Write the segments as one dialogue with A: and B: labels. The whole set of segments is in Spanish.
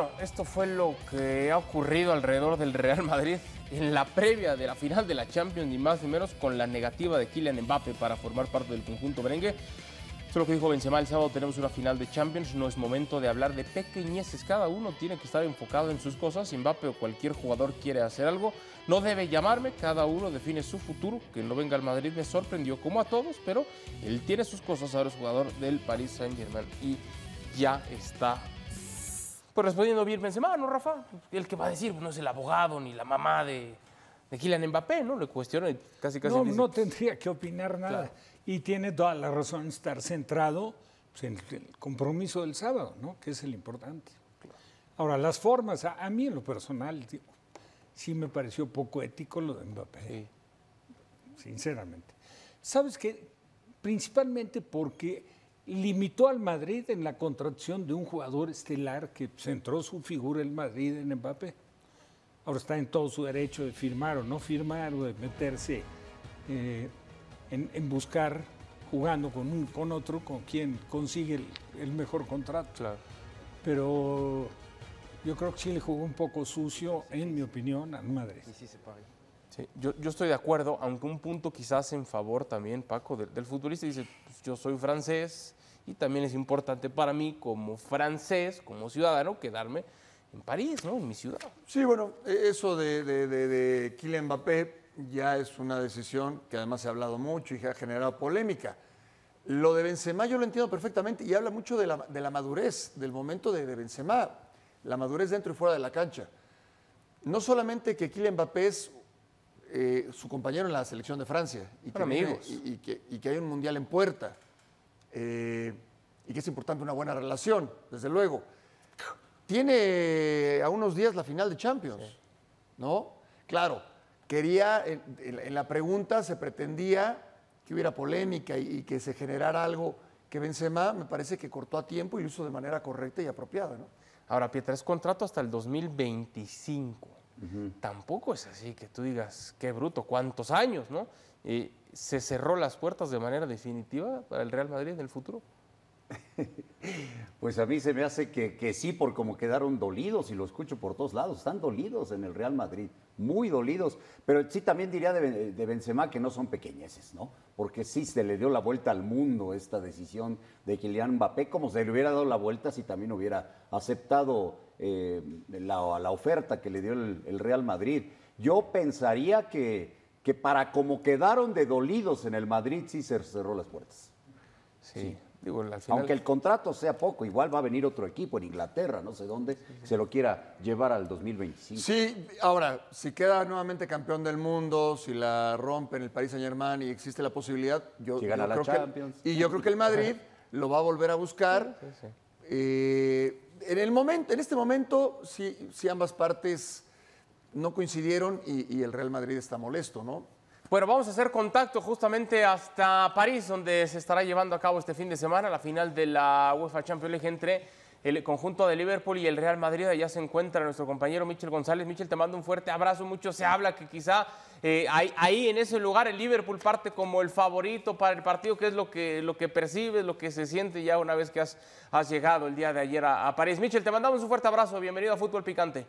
A: Bueno, esto fue lo que ha ocurrido alrededor del Real Madrid en la previa de la final de la Champions, y más ni menos con la negativa de Kylian Mbappe para formar parte del conjunto merengue. Eso lo que dijo Benzema, el sábado tenemos una final de Champions, no es momento de hablar de pequeñeces, cada uno tiene que estar enfocado en sus cosas, Mbappe o cualquier jugador quiere hacer algo, no debe llamarme, cada uno define su futuro, que no venga al Madrid me sorprendió como a todos, pero él tiene sus cosas, ahora es jugador del Paris Saint Germain y ya está Correspondiendo respondiendo bien Benzema, no Rafa, el que va a decir, pues, no es el abogado ni la mamá de, de Kylian Mbappé,
B: ¿no? Le cuestiona y casi casi. No, no tendría que opinar nada. Y tiene toda la razón estar centrado en el compromiso del sábado, ¿no? Que es el importante. Ahora, las formas, a, mí en lo personal, sí me pareció poco ético lo de Mbappé. Sí. Sinceramente. ¿Sabes qué? Principalmente porque limitó al Madrid en la contracción de un jugador estelar que centró su figura el Madrid en Mbappé. Ahora está en todo su derecho de firmar o no firmar o de meterse eh, en, buscar jugando con un con otro con quien consigue el, mejor contrato. Claro. Pero yo creo que sí le jugó un poco sucio, en mi opinión, al Madrid. Y sí, se paga
A: yo, yo, estoy de acuerdo, aunque un punto quizás en favor también, Paco, del, del futbolista dice, pues, yo soy francés y también es importante para mí como francés, como ciudadano, quedarme
C: en París, ¿no? En mi ciudad. Sí, bueno, e, eso de, de, de, de Kylian Mbappé ya es una decisión que además se ha hablado mucho y que ha generado polémica. Lo de Benzema yo lo entiendo perfectamente y habla mucho de la, de la madurez, del momento de, de, Benzema, la madurez dentro y fuera de la cancha. No solamente que Kylian Mbappé es eh, su compañero en la selección de Francia y que, y, que, hay un mundial en puerta eh, y que es importante una buena relación, desde luego. Tiene a unos días la final de Champions, ¿no? Claro, quería, en, la pregunta se pretendía que hubiera polémica y, que se generara algo que Benzema me parece que cortó a tiempo y lo hizo de manera correcta y apropiada, ¿no? Ahora, Pietra, es
A: contrato hasta el 2025 tampoco es así que tú digas, qué bruto, cuántos años, ¿no? Y se cerró las puertas de manera definitiva para el Real Madrid en el futuro.
D: Pues a mí se me hace que, sí, por como quedaron dolidos, y lo escucho por todos lados, están dolidos en el Real Madrid, muy dolidos, pero sí también diría de, de, Benzema que no son pequeñeces, ¿no? Porque sí se le dio la vuelta al mundo esta decisión de Kylian Mbappé, como se le hubiera dado la vuelta si también hubiera aceptado eh, la, oferta que le dio el, Real Madrid. Yo pensaría que, para como quedaron de dolidos en el Madrid, sí se cerró las puertas. Sí. Aunque el contrato sea poco, igual va a venir otro equipo en Inglaterra, no sé dónde, se lo quiera llevar al 2025.
C: Sí, ahora, si queda nuevamente campeón del mundo, si la rompe en el Paris Saint Germain y existe la posibilidad, yo, creo que. Y yo creo que el Madrid lo va a volver a buscar. Sí, eh, en, este momento, si ambas partes no coincidieron y, y, el Real Madrid está molesto, ¿no?
A: Bueno, vamos a hacer contacto justamente hasta París, donde se estará llevando a cabo este fin de semana la final de la UEFA Champions League entre el conjunto de Liverpool y el Real Madrid. Allá se encuentra nuestro compañero Michel González. Michel, te mando un fuerte abrazo. Mucho se habla que quizá eh, ahí, en ese lugar el Liverpool parte como el favorito para el partido, que es lo que, lo que percibes, lo que se siente ya una vez que has, llegado el día de ayer a, a París. Michel, te mandamos un fuerte abrazo.
E: Bienvenido a Fútbol Picante.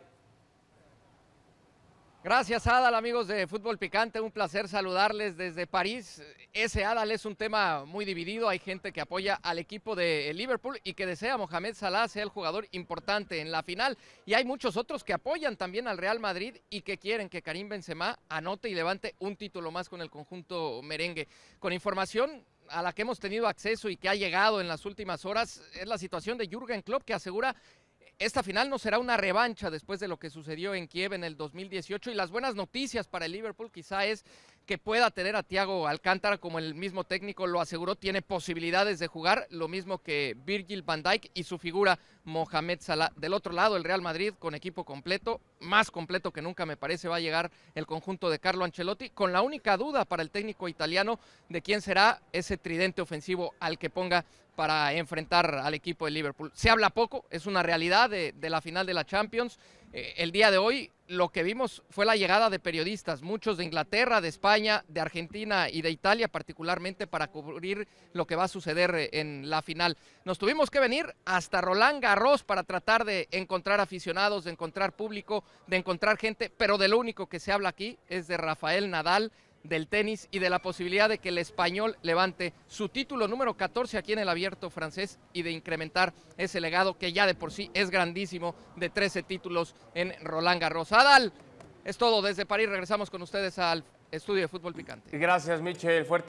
E: Gracias, Adal, amigos de Fútbol Picante. Un placer saludarles desde París. Ese Adal es un tema muy dividido. Hay gente que apoya al equipo de eh, Liverpool y que desea Mohamed Salah sea el jugador importante en la final. Y hay muchos otros que apoyan también al Real Madrid y que quieren que Karim Benzema anote y levante un título más con el conjunto merengue. Con información a la que hemos tenido acceso y que ha llegado en las últimas horas es la situación de Jürgen Klopp que asegura esta final no será una revancha después de lo que sucedió en Kiev en el 2018 y las buenas noticias para el Liverpool quizá es que pueda tener a Thiago Alcántara, como el mismo técnico lo aseguró, tiene posibilidades de jugar, lo mismo que Virgil van Dijk y su figura Mohamed Salah. Del otro lado, el Real Madrid con equipo completo, más completo que nunca me parece va a llegar el conjunto de Carlo Ancelotti, con la única duda para el técnico italiano de quién será ese tridente ofensivo al que ponga para enfrentar al equipo de Liverpool. Se habla poco, es una realidad de, de la final de la Champions eh, el día de hoy lo que vimos fue la llegada de periodistas, muchos de Inglaterra, de España, de Argentina y de Italia, particularmente para cubrir lo que va a suceder eh, en la final. Nos tuvimos que venir hasta Roland Garros para tratar de encontrar aficionados, de encontrar público, de encontrar gente, pero de lo único que se habla aquí es de Rafael Nadal, del tenis y de la posibilidad de que el español levante su título número 14 aquí en el abierto francés y de incrementar ese legado que ya de por sí es grandísimo de 13 títulos en Roland Garros. Adal, es todo desde París, regresamos con ustedes al estudio de fútbol picante. Gracias Michel, fuerte.